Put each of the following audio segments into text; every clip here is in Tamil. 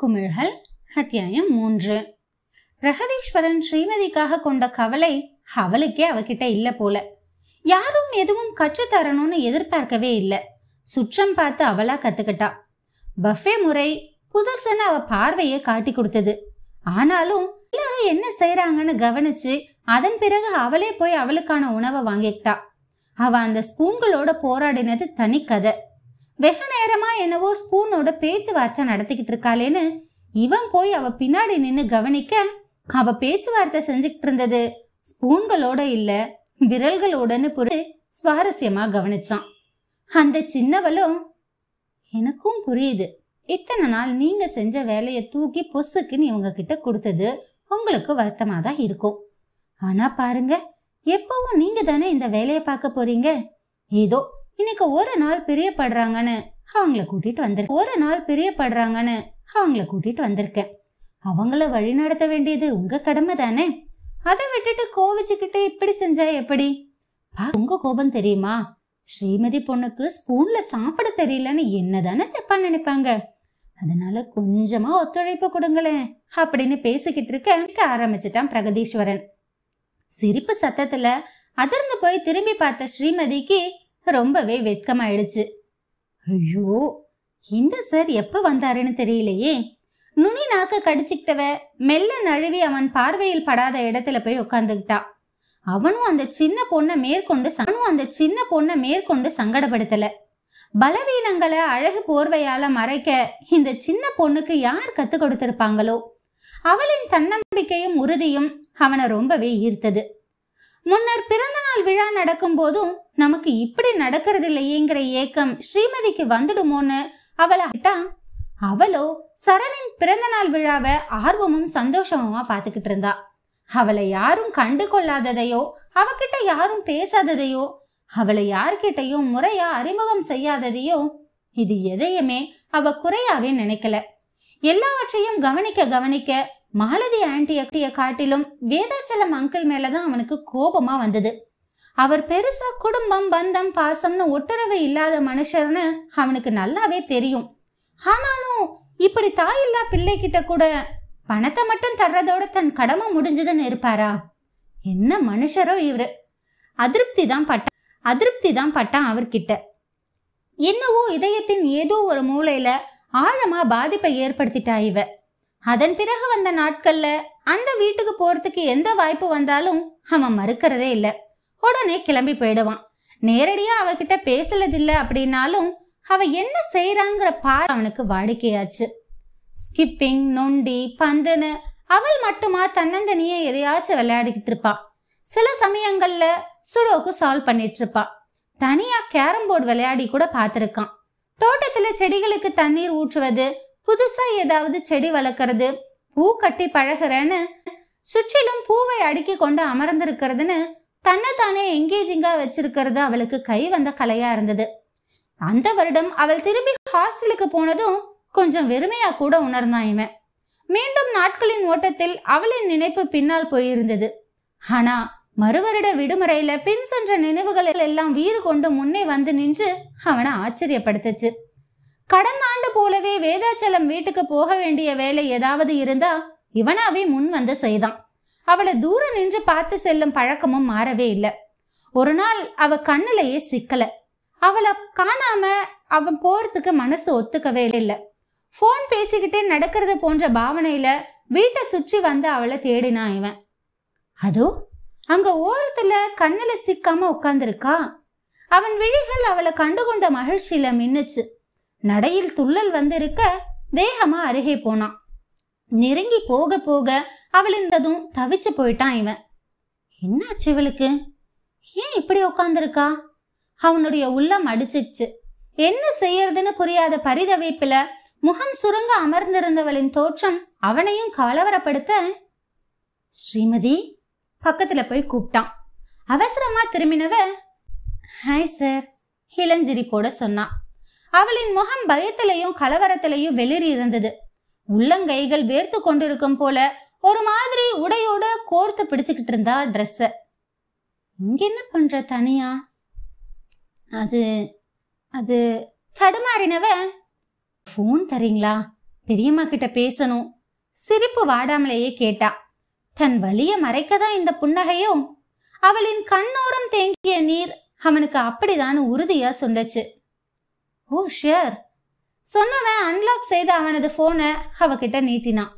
குமிழ்கள் அத்தியாயம் மூன்று பிரகதீஸ்வரன் ஸ்ரீமதிக்காக கொண்ட கவலை அவளுக்கே அவகிட்ட இல்ல போல யாரும் எதுவும் கற்றுத்தரணும்னு எதிர்பார்க்கவே இல்லை சுற்றம் பார்த்து அவளா கத்துக்கிட்டா பஃபே முறை புதுசுன்னு அவ பார்வையை காட்டி கொடுத்தது ஆனாலும் எல்லாரும் என்ன செய்யறாங்கன்னு கவனிச்சு அதன் பிறகு அவளே போய் அவளுக்கான உணவை வாங்கிக்கிட்டா அவ அந்த ஸ்பூன்களோட போராடினது தனி கதை வெகு நேரமா என்னவோ ஸ்பூனோட பேச்சுவார்த்தை நடத்திக்கிட்டு இருக்காளேன்னு இவன் போய் அவ பின்னாடி நின்று கவனிக்க அவ பேச்சுவார்த்தை செஞ்சுக்கிட்டு இருந்தது ஸ்பூன்களோட இல்ல விரல்களோடன்னு புரி சுவாரஸ்யமா கவனிச்சான் அந்த சின்னவளும் எனக்கும் புரியுது இத்தனை நாள் நீங்க செஞ்ச வேலையை தூக்கி பொசுக்குன்னு இவங்க கிட்ட கொடுத்தது உங்களுக்கு வருத்தமா தான் இருக்கும் ஆனா பாருங்க எப்பவும் நீங்க தானே இந்த வேலையை பார்க்க போறீங்க ஏதோ இன்னைக்கு ஒரு நாள் பிரியப்படுறாங்கன்னு அவங்கள கூட்டிட்டு வந்திருக்கேன் ஒரு நாள் பிரியப்படுறாங்கன்னு அவங்கள கூட்டிட்டு வந்திருக்கேன் அவங்கள வழி நடத்த வேண்டியது உங்க கடமை தானே அதை விட்டுட்டு கோவிச்சுக்கிட்டு இப்படி செஞ்சா எப்படி உங்க கோபம் தெரியுமா ஸ்ரீமதி பொண்ணுக்கு ஸ்பூன்ல சாப்பிட தெரியலன்னு என்னதானே தப்பா நினைப்பாங்க அதனால கொஞ்சமா ஒத்துழைப்பு கொடுங்களேன் அப்படின்னு பேசிக்கிட்டு இருக்க ஆரம்பிச்சிட்டான் பிரகதீஸ்வரன் சிரிப்பு சத்தத்துல அதிர்ந்து போய் திரும்பி பார்த்த ஸ்ரீமதிக்கு ரொம்பவே வெட்கமாயிடுச்சு ஐயோ இந்த சார் எப்ப வந்தாருன்னு தெரியலையே நுனி நாக்க கடிச்சுக்கிட்டவ மெல்ல நழுவி அவன் பார்வையில் படாத இடத்துல போய் உட்காந்துக்கிட்டான் அவனும் அந்த சின்ன பொண்ணை மேற்கொண்டு அவனும் அந்த சின்ன பொண்ணை மேற்கொண்டு சங்கடப்படுத்தல பலவீனங்களை அழகு போர்வையால மறைக்க இந்த சின்ன பொண்ணுக்கு யார் கத்து கொடுத்திருப்பாங்களோ அவளின் தன்னம்பிக்கையும் உறுதியும் அவனை ரொம்பவே ஈர்த்தது முன்னர் பிறந்தநாள் விழா நடக்கும் போதும் நமக்கு இப்படி நடக்கிறது இல்லையேங்கிற ஏக்கம் ஸ்ரீமதிக்கு வந்துடுமோன்னு அவளை அவளோ சரணின் பிறந்தநாள் விழாவை ஆர்வமும் சந்தோஷமுமா பாத்துக்கிட்டு இருந்தா அவளை யாரும் கண்டு கொள்ளாததையோ அவகிட்ட யாரும் பேசாததையோ அவளை யார்கிட்டையும் முறையா அறிமுகம் செய்யாததையோ இது எதையுமே அவ குறையாவே நினைக்கல எல்லாவற்றையும் கவனிக்க கவனிக்க மாலதி ஆண்டிய காட்டிலும் வேதாச்சலம் அங்கிள் மேலதான் அவனுக்கு கோபமா வந்தது அவர் பெருசா குடும்பம் பந்தம் பாசம்னு ஒட்டுறவு இல்லாத மனுஷர்னு அவனுக்கு நல்லாவே தெரியும் ஆனாலும் இப்படி தாயில்லா பிள்ளை கிட்ட கூட பணத்தை மட்டும் தர்றதோட தன் கடமை முடிஞ்சதுன்னு இருப்பாரா என்ன மனுஷரோ இவரு அதிருப்தி தான் பட்டான் அதிருப்தி தான் பட்டான் அவர்கிட்ட என்னவோ இதயத்தின் ஏதோ ஒரு மூலையில ஆழமா பாதிப்பை ஏற்படுத்திட்டா இவ அதன் பிறகு வந்த நாட்கள்ல அந்த வீட்டுக்கு போறதுக்கு எந்த வாய்ப்பு வந்தாலும் அவன் மறுக்கிறதே இல்லை உடனே கிளம்பி போயிடுவான் நேரடியா அவகிட்ட பேசலதில்ல அப்படின்னாலும் அவ என்ன செய்யறாங்கிற பார் அவனுக்கு வாடிக்கையாச்சு ஸ்கிப்பிங் நொண்டி பந்துன்னு அவள் மட்டுமா தன்னந்தனியே எதையாச்சும் விளையாடிக்கிட்டு இருப்பா சில சமயங்கள்ல சுடோக்கு சால்வ் பண்ணிட்டு இருப்பா தனியா கேரம் போர்டு விளையாடி கூட பார்த்துருக்கான் தோட்டத்துல செடிகளுக்கு தண்ணீர் ஊற்றுவது புதுசா ஏதாவது செடி வளர்க்கறது பூ கட்டி பழகிறேன்னு சுற்றிலும் பூவை அடுக்கி கொண்டு அமர்ந்திருக்கிறதுன்னு தன்னைத்தானே எங்கேஜிங்கா வச்சிருக்கிறது அவளுக்கு கை வந்த கலையா இருந்தது அந்த வருடம் அவள் திரும்பி ஹாஸ்டலுக்கு போனதும் கொஞ்சம் வெறுமையா கூட உணர்ந்தான் இவன் மீண்டும் நாட்களின் ஓட்டத்தில் அவளின் நினைப்பு பின்னால் போயிருந்தது ஆனா மறுவருட விடுமுறையில பின் சென்ற நினைவுகள் எல்லாம் வீறு கொண்டு முன்னே வந்து நின்று அவனை ஆச்சரியப்படுத்துச்சு கடந்த ஆண்டு போலவே வேதாச்சலம் வீட்டுக்கு போக வேண்டிய வேலை ஏதாவது இருந்தா இவனாவே முன் வந்து செய்தான் அவளை தூரம் நின்று பார்த்து செல்லும் பழக்கமும் மாறவே இல்லை ஒரு நாள் அவ கண்ணிலேயே சிக்கல அவளை காணாம அவன் போறதுக்கு மனசு ஒத்துக்கவே இல்லை போன் பேசிக்கிட்டே நடக்கிறது போன்ற பாவனையில வீட்டை சுற்றி வந்து அவளை தேடினான் இவன் அதோ அங்க ஓரத்துல கண்ணில சிக்காம உட்காந்துருக்கா அவன் விழிகள் அவளை கண்டுகொண்ட மகிழ்ச்சியில மின்னுச்சு நடையில் துள்ளல் வந்திருக்க வேகமா அருகே போனான் நெருங்கி போக போக அவள் இருந்ததும் தவிச்சு போயிட்டான் இவன் என்னாச்சு இவளுக்கு ஏன் இப்படி உட்காந்துருக்கா அவனுடைய உள்ளம் அடிச்சிச்சு என்ன செய்யறதுன்னு புரியாத பரிதவிப்புல முகம் சுருங்க அமர்ந்திருந்தவளின் தோற்றம் அவனையும் கலவரப்படுத்த ஸ்ரீமதி பக்கத்துல போய் கூப்பிட்டான் அவசரமா திரும்பினவ ஹாய் சார் போட சொன்னான் அவளின் முகம் பயத்திலையும் கலவரத்திலையும் வெளிரி இருந்தது உள்ளங்கைகள் வேர்த்து கொண்டிருக்கும் போல ஒரு மாதிரி உடையோட கோர்த்து பிடிச்சுக்கிட்டு இருந்தா ட்ரெஸ்ஸ இங்க என்ன பண்ற தனியா அது அது தடுமாறினவ போன் தரீங்களா பெரியம்மா கிட்ட பேசணும் சிரிப்பு வாடாமலேயே கேட்டா தன் வழிய மறைக்கதான் இந்த புன்னகையும் அவளின் கண்ணோரம் தேங்கிய நீர் அவனுக்கு அப்படிதான் உறுதியா சொன்னச்சு ஓ ஷியர் சொன்னவன் அன்லாக் செய்த அவனது ஃபோனை அவகிட்ட நீட்டினான்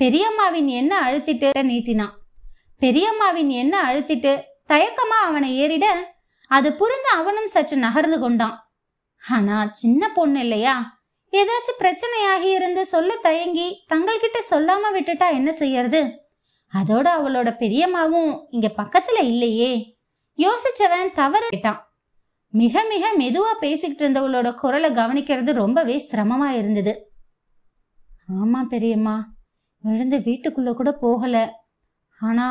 பெரியம்மாவின் என்ன அழுத்திட்டு நீட்டினான் பெரியம்மாவின் என்ன அழுத்திட்டு தயக்கமா அவனை ஏறிட அது புரிந்து அவனும் சற்று நகர்ந்து கொண்டான் ஆனா சின்ன பொண்ணு இல்லையா ஏதாச்சும் பிரச்சனையாகி இருந்து சொல்ல தயங்கி தங்கள்கிட்ட சொல்லாம விட்டுட்டா என்ன செய்யறது அதோட அவளோட பெரியம்மாவும் இங்க பக்கத்துல இல்லையே யோசிச்சவன் விட்டான் மிக மிக மெதுவா பேசிக்கிட்டு இருந்தவளோட குரலை கவனிக்கிறது ரொம்பவே சிரமமா இருந்தது ஆமா பெரியம்மா விழுந்து வீட்டுக்குள்ள கூட போகல ஆனா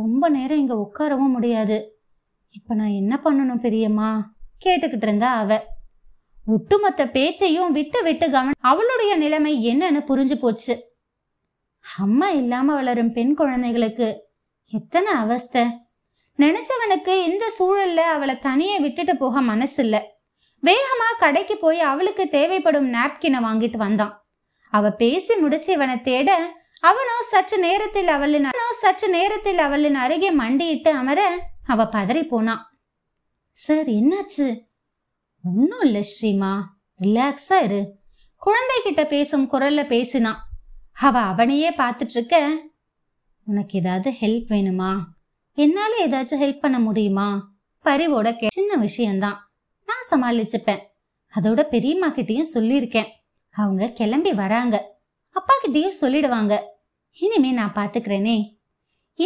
ரொம்ப நேரம் இங்க உட்காரவும் முடியாது இப்ப நான் என்ன பண்ணணும் பெரியம்மா கேட்டுக்கிட்டு இருந்தா அவ ஒட்டுமொத்த பேச்சையும் விட்டு விட்டு கவன அவளுடைய நிலைமை என்னன்னு புரிஞ்சு போச்சு அம்மா இல்லாம வளரும் பெண் குழந்தைகளுக்கு எத்தனை அவஸ்தை நினைச்சவனுக்கு இந்த சூழல்ல அவளை தனியே விட்டுட்டு போக மனசில்ல வேகமா கடைக்கு போய் அவளுக்கு தேவைப்படும் நாப்கினை வாங்கிட்டு வந்தான் அவ பேசி முடிச்சு இவனை தேட அவனோ சற்று நேரத்தில் அவளின் அவனோ சற்று நேரத்தில் அவளின் அருகே மண்டியிட்டு அமர அவ பதறி போனான் சார் என்னாச்சு ஒன்றும் இல்லை ஸ்ரீமா ரிலாக்ஸா இரு கிட்ட பேசும் குரல்ல பேசினான் அவ அவனையே பார்த்துட்டு இருக்க உனக்கு ஏதாவது ஹெல்ப் வேணுமா என்னால ஏதாச்சும் ஹெல்ப் பண்ண முடியுமா பரிவோட கே சின்ன விஷயம்தான் நான் சமாளிச்சுப்பேன் அதோட பெரியம்மா கிட்டயும் சொல்லியிருக்கேன் அவங்க கிளம்பி வராங்க அப்பா கிட்டயும் சொல்லிடுவாங்க இனிமே நான் பாத்துக்கிறேனே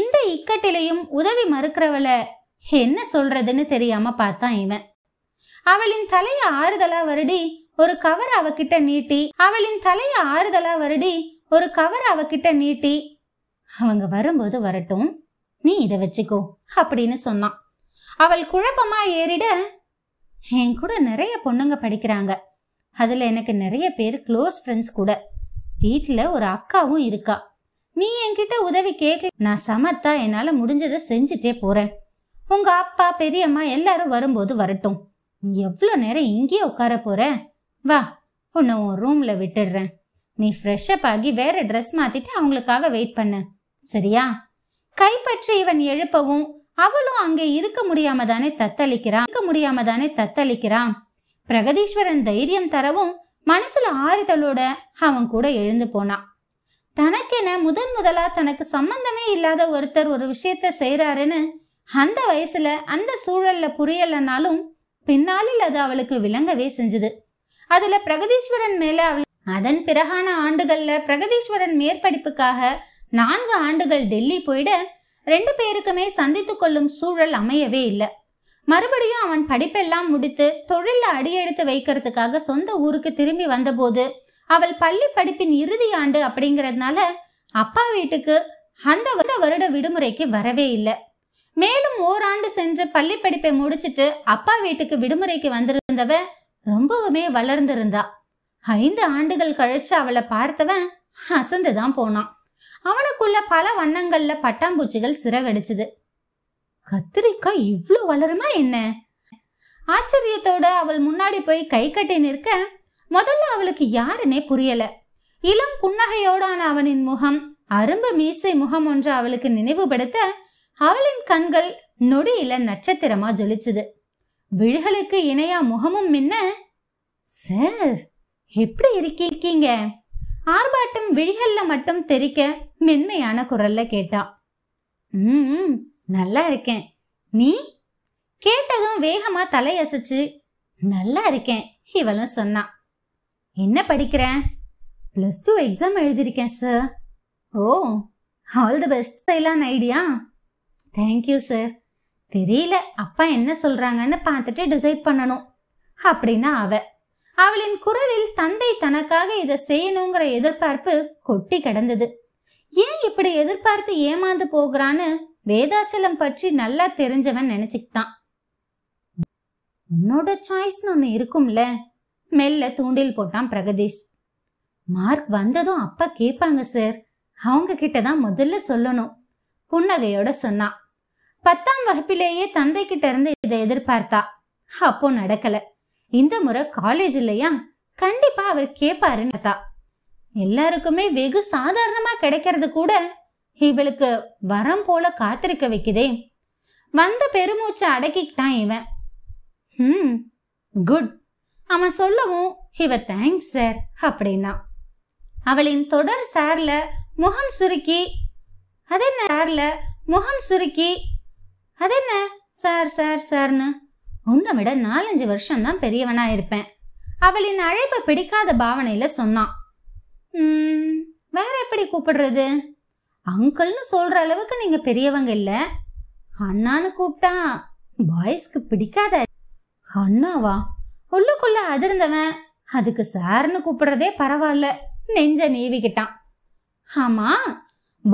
இந்த இக்கட்டிலையும் உதவி மறுக்கிறவளை என்ன சொல்றதுன்னு தெரியாம பார்த்தான் இவன் அவளின் தலைய ஆறுதலா வருடி ஒரு கவர் அவகிட்ட நீட்டி அவளின் தலைய ஆறுதலா வருடி ஒரு கவர் அவகிட்ட நீட்டி அவங்க வரும்போது வரட்டும் நீ இதை வச்சுக்கோ அப்படின்னு சொன்னான் அவள் குழப்பமா ஏறிட என் கூட நிறைய பொண்ணுங்க படிக்கிறாங்க அதுல எனக்கு நிறைய பேர் க்ளோஸ் ஃப்ரெண்ட்ஸ் கூட வீட்டில் ஒரு அக்காவும் இருக்கா நீ என்கிட்ட உதவி கேட்க நான் சமத்தா என்னால முடிஞ்சதை செஞ்சுட்டே போறேன் உங்க அப்பா பெரியம்மா எல்லாரும் வரும்போது வரட்டும் நீ எவ்வளோ நேரம் இங்கேயே உட்கார போற வா உன்னை உன் ரூம்ல விட்டுடுறேன் நீ ஃப்ரெஷ்அப் ஆகி வேற ட்ரெஸ் மாத்திட்டு அவங்களுக்காக வெயிட் பண்ணு சரியா கைப்பற்றி இவன் எழுப்பவும் அவளும் அங்கே இருக்க முடியாம தானே தத்தளிக்கிறான் இருக்க முடியாம தானே தத்தளிக்கிறான் பிரகதீஸ்வரன் தைரியம் தரவும் மனசுல ஆறுதலோட அவன் கூட எழுந்து போனான் தனக்கென முதன் முதலா தனக்கு சம்பந்தமே இல்லாத ஒருத்தர் ஒரு விஷயத்த செய்யறாருன்னு அந்த வயசுல அந்த சூழல்ல புரியலனாலும் பின்னாளில் அது அவளுக்கு விளங்கவே செஞ்சது அதுல பிரகதீஸ்வரன் மேல அவள் அதன் பிறகான ஆண்டுகள்ல பிரகதீஸ்வரன் மேற்படிப்புக்காக நான்கு ஆண்டுகள் டெல்லி போயிட ரெண்டு பேருக்குமே சந்தித்து கொள்ளும் சூழல் அமையவே இல்லை மறுபடியும் அவன் படிப்பெல்லாம் முடித்து தொழில அடியெடுத்து வைக்கிறதுக்காக சொந்த ஊருக்கு திரும்பி வந்தபோது அவள் பள்ளி படிப்பின் இறுதி ஆண்டு அப்படிங்கிறதுனால அப்பா வீட்டுக்கு அந்த வருட விடுமுறைக்கு வரவே இல்லை மேலும் ஓராண்டு சென்று பள்ளி படிப்பை முடிச்சிட்டு அப்பா வீட்டுக்கு விடுமுறைக்கு வந்திருந்தவ ரொம்பவுமே வளர்ந்திருந்தா ஐந்து ஆண்டுகள் கழிச்சு அவளை பார்த்தவன் அசந்துதான் போனான் அவனுக்குள்ள பல வண்ணங்கள்ல பட்டாம்பூச்சிகள் சிறகடிச்சுது கத்திரிக்காய் இவ்வளவு வளருமா என்ன ஆச்சரியத்தோட அவள் முன்னாடி போய் கை கட்டி நிற்க முதல்ல அவளுக்கு யாருன்னே புரியல இளம் புன்னகையோடான அவனின் முகம் அரும்பு மீசை முகம் ஒன்று அவளுக்கு நினைவுபடுத்த அவளின் கண்கள் நொடியில நட்சத்திரமா ஜொலிச்சுது விழிகளுக்கு இணையா முகமும் மின்ன சார் எப்படி இருக்கீங்க ஆர்ப்பாட்டம் விழிகள்ல மட்டும் தெரிக்க மென்மையான குரல்ல கேட்டா ம் நல்லா இருக்கேன் நீ கேட்டதும் வேகமா தலையசைச்சு நல்லா இருக்கேன் இவளும் சொன்னான் என்ன படிக்கிறேன் ப்ளஸ் டூ எக்ஸாம் எழுதியிருக்கேன் sir oh all the best சைலான் ஐடியா தேங்க்யூ சார் தெரியல அப்பா என்ன சொல்றாங்கன்னு பார்த்துட்டு டிசைட் பண்ணணும் அப்படின்னா அவ அவளின் குரவில் தந்தை தனக்காக இதை செய்யணுங்கிற எதிர்பார்ப்பு கொட்டி கிடந்தது ஏன் இப்படி எதிர்பார்த்து ஏமாந்து போகிறான்னு வேதாச்சலம் பற்றி நல்லா தெரிஞ்சவன் நினைச்சுக்கிட்டான் உன்னோட சாய்ஸ்னு ஒன்று இருக்கும்ல மெல்ல தூண்டில் போட்டான் பிரகதீஷ் மார்க் வந்ததும் அப்பா கேட்பாங்க சார் அவங்க கிட்ட தான் முதல்ல சொல்லணும் புன்னகையோட சொன்னான் பத்தாம் வகுப்பிலேயே தந்தை கிட்ட இருந்து இதை எதிர்பார்த்தா அப்போ நடக்கலை இந்த முறை காலேஜ் இல்லையா கண்டிப்பா அவர் கேட்பாருன்னு எல்லாருக்குமே வெகு சாதாரணமா கிடைக்கிறது கூட இவளுக்கு வரம் போல காத்திருக்க வைக்குதே வந்த பெருமூச்சை அடக்கிக்கிட்டான் இவன் ம் குட் அவன் சொல்லவும் இவ தேங்க்ஸ் சார் அப்படின்னா அவளின் தொடர் சார்ல முகம் சுருக்கி அதென்ன சார்ல முகம் சுருக்கி அதென்ன சார் சார் சார்னு உன்னை விட நாலஞ்சு வருஷம் தான் பெரியவனா இருப்பேன் அவளின் அழைப்பை பிடிக்காத பாவனையில சொன்னான் வேற எப்படி கூப்பிடுறது அங்கிள்னு சொல்ற அளவுக்கு நீங்க பெரியவங்க இல்ல அண்ணான்னு கூப்பிட்டா பாய்ஸ்க்கு பிடிக்காத அண்ணாவா உள்ளுக்குள்ள அதிர்ந்தவன் அதுக்கு சார்னு கூப்பிடுறதே பரவாயில்ல நெஞ்ச நீவிக்கிட்டான் ஆமா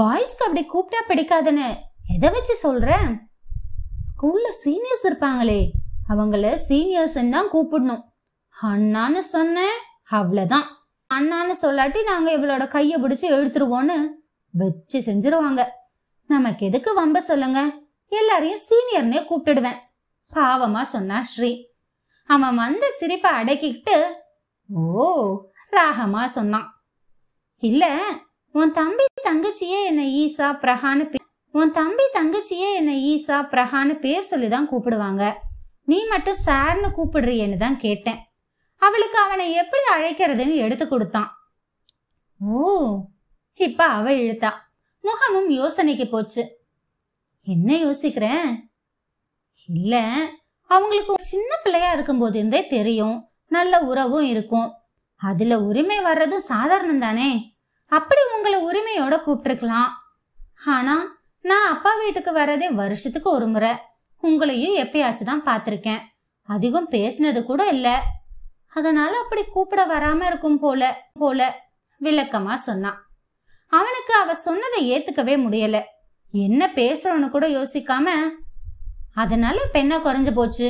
பாய்ஸ்க்கு அப்படி கூப்பிட்டா பிடிக்காதுன்னு எதை வச்சு சொல்ற ஸ்கூல்ல சீனியர்ஸ் இருப்பாங்களே அவங்கள சீனியர்ஸ்ன்னு தான் கூப்பிடணும் அண்ணான்னு சொன்னேன் அவ்வளோதான் அண்ணான்னு சொல்லாட்டி நாங்கள் இவளோட கையை பிடிச்சி எழுத்துருவோன்னு வச்சு செஞ்சிருவாங்க நமக்கு எதுக்கு வம்ப சொல்லுங்க எல்லாரையும் சீனியர்னே கூப்பிட்டுடுவேன் பாவமா சொன்னா ஸ்ரீ அவன் வந்த சிரிப்பை அடக்கிக்கிட்டு ஓ ராகமா சொன்னான் இல்ல உன் தம்பி தங்கச்சியே என்ன ஈசா பிரஹான்னு உன் தம்பி தங்கச்சியே என்ன ஈசா பிரஹான்னு பேர் சொல்லி தான் கூப்பிடுவாங்க நீ மட்டும் சார்னு கூப்பிடுறியன்னு தான் கேட்டேன் அவளுக்கு அவனை எப்படி அழைக்கிறதுன்னு எடுத்து கொடுத்தான் ஓ இப்ப அவ இழுத்தா முகமும் யோசனைக்கு போச்சு என்ன யோசிக்கிறேன் இல்ல அவங்களுக்கு ஒரு சின்ன பிள்ளையா இருக்கும்போது இருந்தே தெரியும் நல்ல உறவும் இருக்கும் அதுல உரிமை வர்றதும் சாதாரணம் தானே அப்படி உங்களை உரிமையோட கூப்பிட்டுருக்கலாம் ஆனா நான் அப்பா வீட்டுக்கு வர்றதே வருஷத்துக்கு ஒரு முறை உங்களையும் எப்பயாச்சும் தான் பார்த்துருக்கேன் அதிகம் பேசினது கூட இல்லை அதனால அப்படி கூப்பிட வராம இருக்கும் போல போல விளக்கமா சொன்னான் அவனுக்கு அவ சொன்னதை ஏத்துக்கவே முடியல என்ன பேசுறவனு கூட யோசிக்காம அதனால இப்ப என்ன குறைஞ்சு போச்சு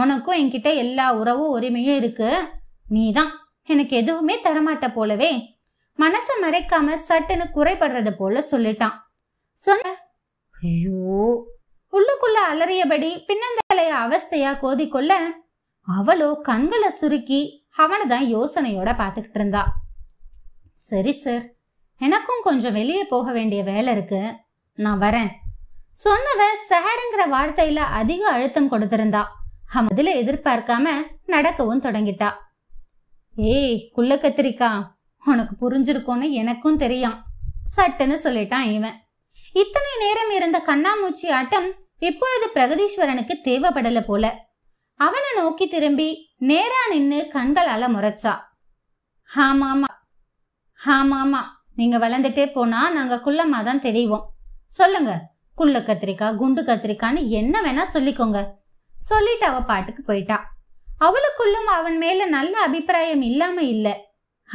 உனக்கும் என்கிட்ட எல்லா உறவும் உரிமையும் இருக்கு நீதான் எனக்கு எதுவுமே தரமாட்ட போலவே மனசை மறைக்காம சட்டுன்னு குறைபடுறது போல சொல்லிட்டான் சொன்ன ஐயோ உள்ளுக்குள்ள அலறியபடி பின்னந்தலைய அவஸ்தையா கோதிக்கொள்ள அவளோ கண்களை சுருக்கி அவனை தான் யோசனையோட பார்த்துக்கிட்டு இருந்தா சரி சார் எனக்கும் கொஞ்சம் வெளியே போக வேண்டிய வேலை இருக்கு நான் வரேன் சொன்னவ சஹருங்கிற வார்த்தையில அதிக அழுத்தம் கொடுத்திருந்தா முதல்ல எதிர்பார்க்காம நடக்கவும் தொடங்கிட்டா ஏய் குள்ள கத்திரிக்கா உனக்கு புரிஞ்சிருக்கும்னு எனக்கும் தெரியும் சட்டுன்னு சொல்லிட்டான் இவன் இத்தனை நேரம் இருந்த கண்ணாமூச்சி ஆட்டம் இப்பொழுது பிரகதீஸ்வரனுக்கு தேவைப்படல போல அவனை நோக்கி திரும்பி நேரா நின்னு கண்களால முறைச்சா ஹாமாமா ஹாமாமா நீங்க வளர்ந்துட்டே போனா நாங்க குள்ளம்மா தான் தெரிவோம் சொல்லுங்க குள்ள கத்திரிக்காய் குண்டு கத்திரிக்கான்னு என்ன வேணா சொல்லிக்கோங்க சொல்லிட்டு அவ பாட்டுக்கு போயிட்டா அவளுக்குள்ளும் அவன் மேல நல்ல அபிப்பிராயம் இல்லாம இல்ல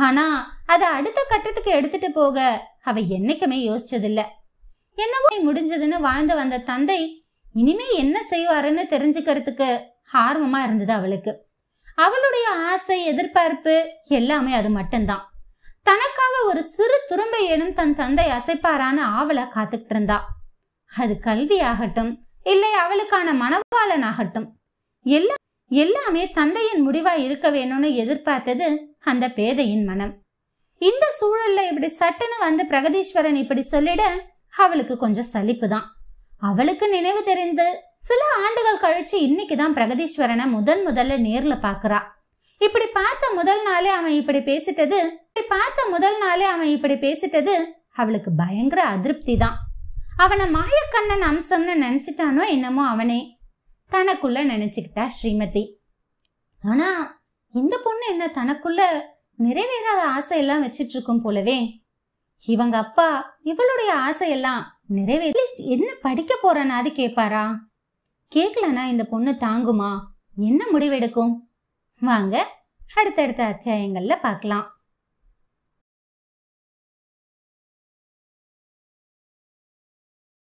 ஆனா அதை அடுத்த கட்டத்துக்கு எடுத்துட்டு போக அவ என்னைக்குமே யோசிச்சதில்ல போய் முடிஞ்சதுன்னு வாழ்ந்து வந்த தந்தை இனிமே என்ன செய்வாருன்னு தெரிஞ்சுக்கிறதுக்கு ஆர்வமா இருந்தது அவளுக்கு அவளுடைய ஆசை எதிர்பார்ப்பு எல்லாமே அது மட்டும்தான் தனக்காக ஒரு சிறு துரும்பை ஏனும் தன் தந்தை அசைப்பாரான ஆவலை காத்துக்கிட்டு இருந்தா அது கல்வி ஆகட்டும் இல்லை அவளுக்கான மனவாளன் ஆகட்டும் எல்லா எல்லாமே தந்தையின் முடிவா இருக்க வேணும்னு எதிர்பார்த்தது அந்த பேதையின் மனம் இந்த சூழல்ல இப்படி சட்டன்னு வந்து பிரகதீஸ்வரன் இப்படி சொல்லிட அவளுக்கு கொஞ்சம் சலிப்பு தான் அவளுக்கு நினைவு தெரிந்து சில ஆண்டுகள் கழிச்சு இன்னைக்குதான் தான் பிரகதீஸ்வரனை முதன் முதல்ல நேர்ல பாக்குறா இப்படி பார்த்த முதல் நாளே அவன் இப்படி பேசிட்டது இப்படி பார்த்த முதல் நாளே அவன் இப்படி பேசிட்டது அவளுக்கு பயங்கர அதிருப்தி தான் அவனை மாயக்கண்ணன் அம்சம்னு நினைச்சிட்டானோ என்னமோ அவனே தனக்குள்ள நினைச்சுக்கிட்டா ஸ்ரீமதி ஆனா இந்த பொண்ணு என்ன தனக்குள்ள நிறைவேறாத ஆசையெல்லாம் வச்சிட்டு இருக்கும் போலவே இவங்க அப்பா இவளுடைய ஆசையெல்லாம் நிறைவே என்ன படிக்க போறனாது கேட்பாரா கேக்கலனா இந்த பொண்ணு தாங்குமா என்ன முடிவெடுக்கும் வாங்க அடுத்தடுத்த அத்தியாயங்களில் பார்க்கலாம்